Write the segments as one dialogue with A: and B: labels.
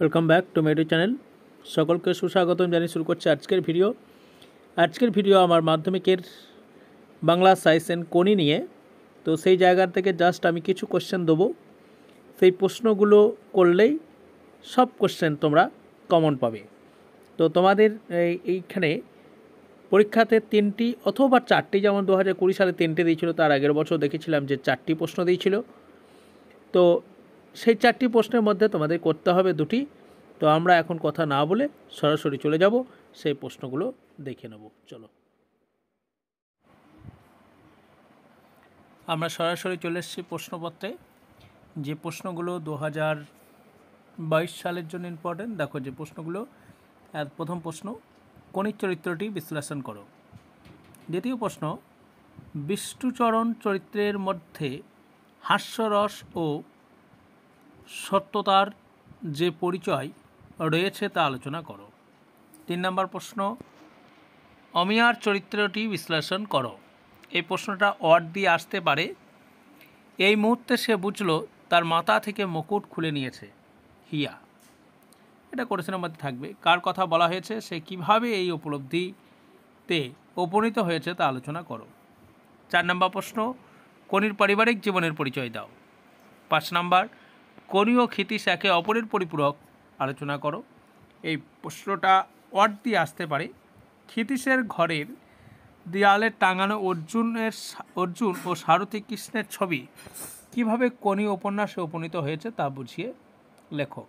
A: welcome back to Medi Channel সকলকে সুস্বাগতম জানিয়ে শুরু করছে আজকের ভিডিও আজকের ভিডিও আমার মাধ্যমিকের বাংলা সাইন্স অ্যান্ড কোনি নিয়ে তো সেই জায়গার থেকে জাস্ট আমি কিছু কোশ্চেন দেবো সেই প্রশ্নগুলো করলেই সব কোশ্চেন তোমরা কমন পাবে তো তোমাদের এইখানে পরীক্ষাতে তিনটি অথবা চারটি যেমন দু হাজার কুড়ি সালে তিনটে দিয়েছিল তার আগের বছর দেখেছিলাম যে চারটি প্রশ্ন দিয়েছিল তো সেই চারটি প্রশ্নের মধ্যে তোমাদের করতে হবে দুটি তো আমরা এখন কথা না বলে সরাসরি চলে যাব সেই প্রশ্নগুলো দেখে নেব চলো আমরা সরাসরি চলে এসেছি প্রশ্নপত্রে যে প্রশ্নগুলো দু হাজার বাইশ সালের জন্য ইম্পর্টেন্ট দেখো যে প্রশ্নগুলো প্রথম প্রশ্ন কণিক চরিত্রটি বিশ্লেষণ করো দ্বিতীয় প্রশ্ন বিষ্ণুচরণ চরিত্রের মধ্যে হাস্যরস ও সত্যতার যে পরিচয় রয়েছে তা আলোচনা করো তিন নম্বর প্রশ্ন অমিয়ার চরিত্রটি বিশ্লেষণ করো এই প্রশ্নটা অড দিয়ে আসতে পারে এই মুহূর্তে সে বুঝলো তার মাথা থেকে মুকুট খুলে নিয়েছে হিয়া এটা কোটেশনের মধ্যে থাকবে কার কথা বলা হয়েছে সে কিভাবে এই উপলব্ধিতে উপনীত হয়েছে তা আলোচনা করো চার নম্বর প্রশ্ন কনির পারিবারিক জীবনের পরিচয় দাও পাঁচ নম্বর কোনীয় ক্ষিতিশ একে অপরের পরিপূরক আলোচনা করো এই প্রশ্নটা ওয়ার্ড দিয়ে আসতে পারে ক্ষিতিশের ঘরের দেয়ালে টাঙানো অর্জুনের অর্জুন ও সারথী কৃষ্ণের ছবি কিভাবে কোণীয় উপন্যাসে উপনীত হয়েছে তা বুঝিয়ে লেখো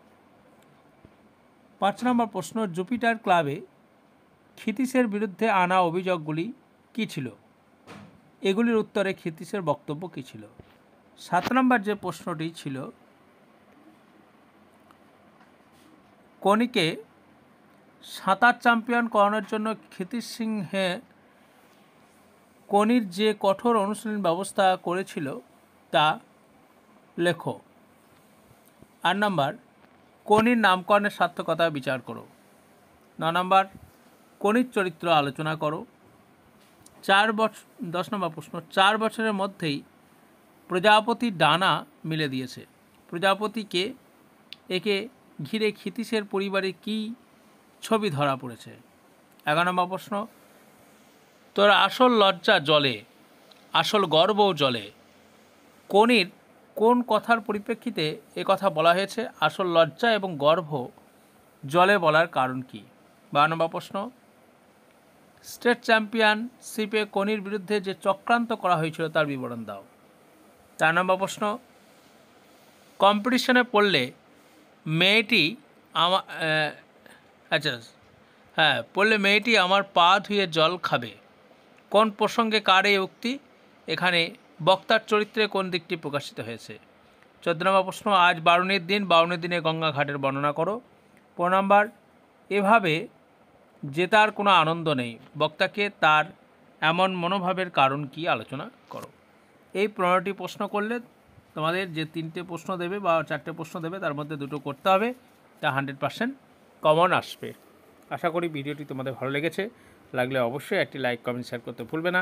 A: পাঁচ নম্বর প্রশ্ন জুপিটার ক্লাবে ক্ষিতিশের বিরুদ্ধে আনা অভিযোগগুলি কী ছিল এগুলির উত্তরে ক্ষিতিশের বক্তব্য কী ছিল সাত নম্বর যে প্রশ্নটি ছিল কোনিকে সাঁতার চ্যাম্পিয়ন করানোর জন্য ক্ষিতিশ সিংহে কোনির যে কঠোর অনুশীলন ব্যবস্থা করেছিল তা লেখো আট নাম্বার কোনির নামকরণের সার্থকতা বিচার করো ন নম্বর কোনির চরিত্র আলোচনা করো চার বছর দশ নম্বর প্রশ্ন চার বছরের মধ্যেই প্রজাপতি ডানা মিলে দিয়েছে প্রজাপতিকে একে ঘিরে ক্ষিতীশের পরিবারে কি ছবি ধরা পড়েছে এগারো নম্বর প্রশ্ন তোর আসল লজ্জা জলে আসল গর্বও জলে কনির কোন কথার পরিপ্রেক্ষিতে এ কথা বলা হয়েছে আসল লজ্জা এবং গর্ভ জলে বলার কারণ কি বারো নম্বর প্রশ্ন স্টেট চ্যাম্পিয়নশিপে কনির বিরুদ্ধে যে চক্রান্ত করা হয়েছিল তার বিবরণ দাও চার নম্বর প্রশ্ন কম্পিটিশনে পড়লে মেয়েটি আমা আচ্ছা হ্যাঁ বললে মেয়েটি আমার পা ধুয়ে জল খাবে কোন প্রসঙ্গে কার এই উক্তি এখানে বক্তার চরিত্রে কোন দিকটি প্রকাশিত হয়েছে চোদ্দ নম্বর প্রশ্ন আজ বারুণের দিন বারুণের দিনে গঙ্গা ঘাটের বর্ণনা করো পনেরো নম্বর এভাবে জেতার কোনো আনন্দ নেই বক্তাকে তার এমন মনোভাবের কারণ কি আলোচনা করো এই পনেরোটি প্রশ্ন করলে তোমাদের যে তিনটে প্রশ্ন দেবে বা চারটে প্রশ্ন দেবে তার মধ্যে দুটো করতে হবে তা হান্ড্রেড পার্সেন্ট কমন আসবে আশা করি ভিডিওটি তোমাদের ভালো লেগেছে লাগলে অবশ্যই একটি লাইক কমেন্ট শেয়ার করতে ভুলবে না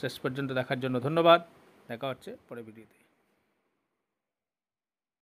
A: শেষ পর্যন্ত দেখার জন্য ধন্যবাদ দেখা হচ্ছে পরে ভিডিওতে